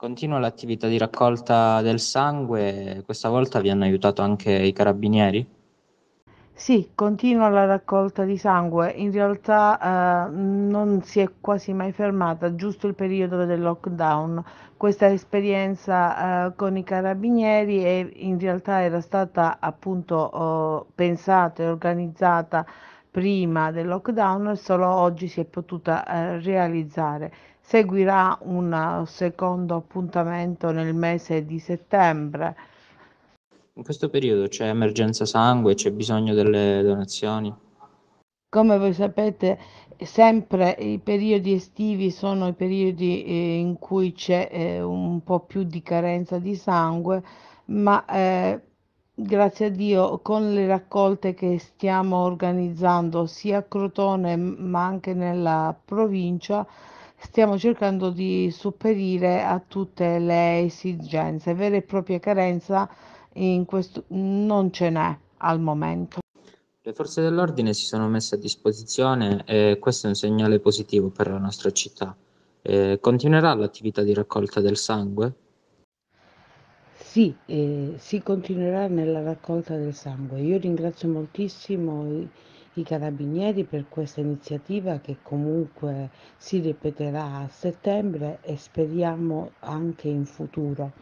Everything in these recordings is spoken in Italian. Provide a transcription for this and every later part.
Continua l'attività di raccolta del sangue, questa volta vi hanno aiutato anche i carabinieri? Sì, continua la raccolta di sangue, in realtà eh, non si è quasi mai fermata, giusto il periodo del lockdown. Questa esperienza eh, con i carabinieri è, in realtà era stata appunto oh, pensata e organizzata prima del lockdown solo oggi si è potuta eh, realizzare. Seguirà un eh, secondo appuntamento nel mese di settembre. In questo periodo c'è emergenza sangue, c'è bisogno delle donazioni? Come voi sapete, sempre i periodi estivi sono i periodi eh, in cui c'è eh, un po' più di carenza di sangue, ma grazie a Dio, con le raccolte che stiamo organizzando sia a Crotone ma anche nella provincia, stiamo cercando di sopperire a tutte le esigenze. Vera e propria carenza in questo non ce n'è al momento. Le forze dell'ordine si sono messe a disposizione e questo è un segnale positivo per la nostra città. Eh, continuerà l'attività di raccolta del sangue? Sì, eh, si continuerà nella raccolta del sangue. Io ringrazio moltissimo i, i, carabinieri per questa iniziativa che comunque si ripeterà a settembre e speriamo anche in futuro.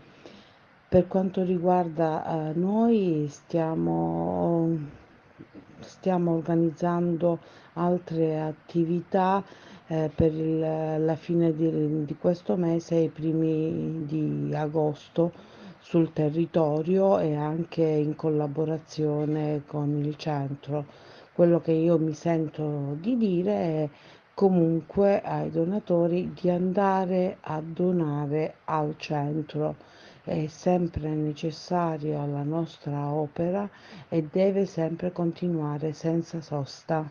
Per quanto riguarda eh, noi stiamo, stiamo, organizzando altre attività eh, per il, la fine di, di questo mese e i primi di agosto sul territorio e anche in collaborazione con il centro. Quello che io mi sento di dire è comunque ai donatori di andare a donare al centro. È sempre necessaria la nostra opera e deve sempre continuare senza sosta.